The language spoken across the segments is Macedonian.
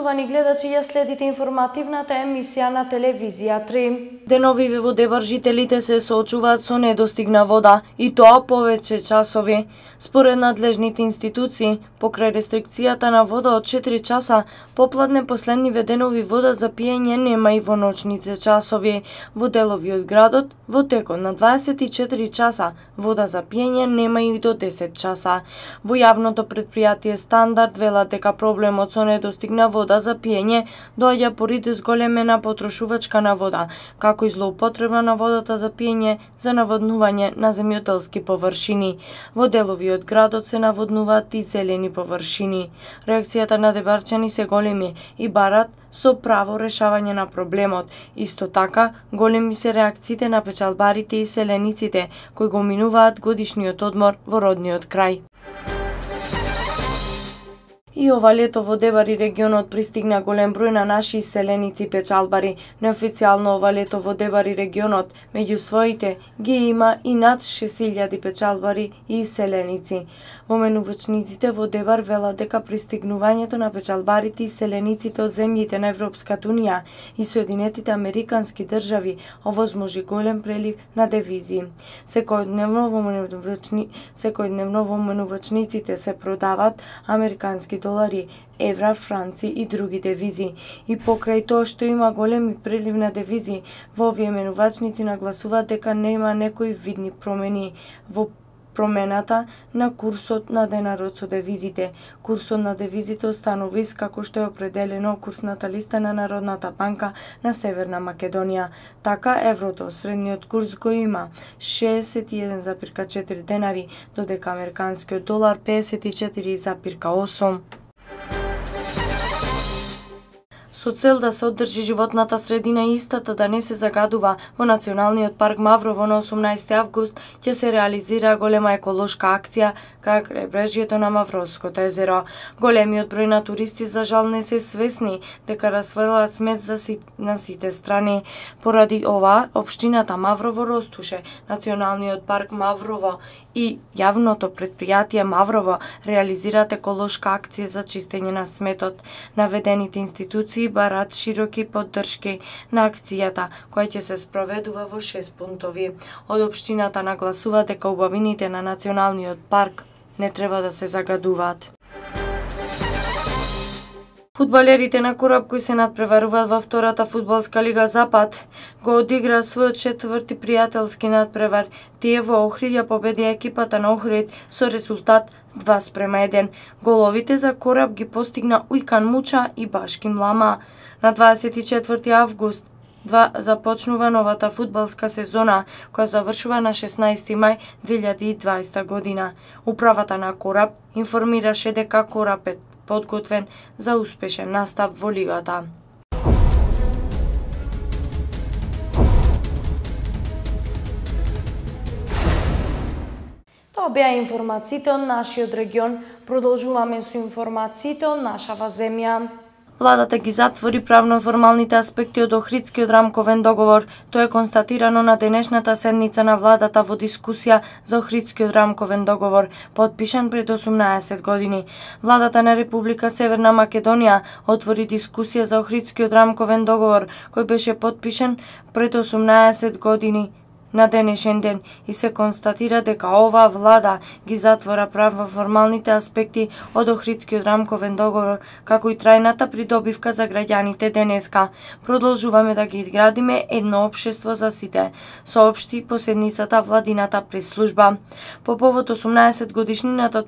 Почитувани гледачи, ја следите информативната емисија на телевизија 3. Денови во Дебар жителите се соочуваат со недостигна вода и тоа повеќе часови. Според надлежните институции, покрај рестрикцијата на вода од 4 часа, попладне последниве денови вода за пиење нема и во ночните часови. Во делови од градот, во текот на 24 часа, вода за пиење нема и до 10 часа. Во јавното предпријатие Стандард велат дека проблемот со недостигна вода вода за пиење доаѓа поради зголемена потрошувачка на вода, како и злоупотреба на водата за пиење за наводнување на земјоделски површини. Во делови од градот се наводнуваат и зелени површини. Реакцијата на дебарчани се големи и барат со право решавање на проблемот. Исто така, големи се реакциите на печалбарите и селениците кои го минуваат годишниот одмор во родниот крај. И ова лето во Дебари регионот пристигна голем број на наши селеници печалбари. Неофицијално ова лето во Дебари регионот, меѓу своите, ги има и над 6000 печалбари и селеници. Воменувачниците во Дебар велат дека пристигнувањето на печалбарите и селениците од земјите на Европската Унија и Соединетите Американски држави овозможи голем прелив на девизи. Секојдневно воменувачниците се продават американски долари, евра, франци и други девизи. И покрај тоа што има големи прелив на девизи, во овие менувачници нагласуваат дека нема некои видни промени во промената на курсот на денарот со девизите. Курсот на девизите останови како што е определено курсната листа на Народната банка на Северна Македонија. Така еврото, средниот курс го има 61,4 денари, додека американскиот долар 54,8 со цел да се одржи животната средина и истата да не се загадува. Во Националниот парк Маврово на 18 август ќе се реализира голема еколошка акција кај крајбрежјето на Мавровското езеро. Големиот број на туристи за жал не се свесни дека расфрлаат смет за си... на сите страни. Поради ова, општината Маврово ростуше, Националниот парк Маврово и јавното предпријатие Маврово реализираат еколошка акција за чистење на сметот. Наведените институции барат широки поддршки на акцијата, која ќе се спроведува во 6 пунтови. Од општината нагласува дека убавините на националниот парк не треба да се загадуваат. Фудбалерите на Кораб кои се надпреваруваат во втората фудбалска лига Запад го одигра својот четврти пријателски надпревар. Тие во Охрид ја победи екипата на Охрид со резултат 2 спрема 1. Головите за Кораб ги постигна Уикан Муча и Башки Млама. На 24 август Два започнува новата фудбалска сезона, која завршува на 16 мај 2020 година. Управата на Кораб информираше дека Кораб е подготвен за успешен настап во лигата. Тоа беа информациите од нашиот регион. Продолжуваме со информациите од нашава земја. Владата ги затвори правно-формалните аспекти од Охридскиот рамковен договор. Тоа е констатирано на денешната седница на владата во дискусија за Охридскиот рамковен договор, подпишан пред 18 години. Владата на Република Северна Македонија отвори дискусија за Охридскиот рамковен договор, кој беше подпишан пред 18 години на денешен ден и се констатира дека оваа влада ги затвора правно формалните аспекти од Охридскиот рамковен договор, како и трајната придобивка за граѓаните денеска. Продолжуваме да ги градиме едно општество за сите, соопшти поседницата владината прислужба. По повод 18 годишнината од,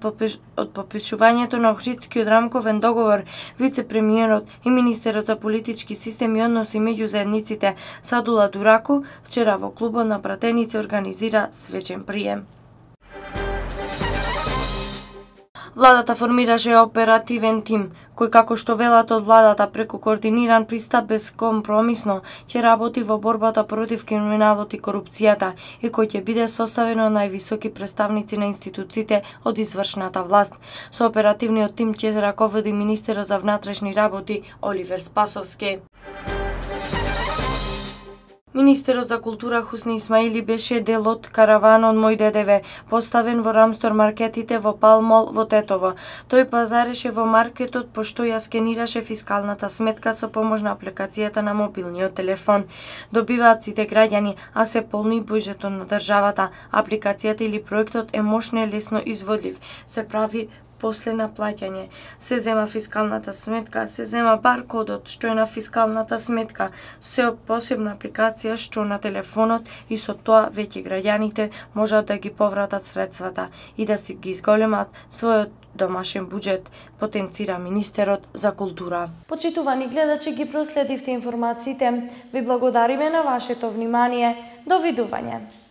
попишувањето на Охридскиот рамковен договор, вице-премиерот и министерот за политички системи и односи меѓу заедниците Садула Дурако вчера во клубот на Саботеници организира свечен прием. Владата формираше оперативен тим, кој како што велат од владата преку координиран пристап безкомпромисно ќе работи во борбата против криминалот и корупцијата и кој ќе биде составен од највисоки представници на институциите од извршната власт. Со оперативниот тим ќе раководи министерот за внатрешни работи Оливер Спасовски. Министерот за култура Хусни Исмаили беше дел од караван од мој дедеве, поставен во Рамстор маркетите во Палмол во Тетово. Тој пазареше во маркетот пошто ја скенираше фискалната сметка со помош на апликацијата на мобилниот телефон. Добиваат сите граѓани, а се полни буџетот на државата. Апликацијата или проектот е и лесно изводлив, се прави после на платјање. Се зема фискалната сметка, се зема баркодот што е на фискалната сметка, се од посебна апликација што на телефонот и со тоа веќе граѓаните можат да ги повратат средствата и да си ги изголемат својот домашен буџет, потенцира министерот за култура. Почитувани гледачи ги проследивте информациите. Ви благодариме на вашето внимание. довидување.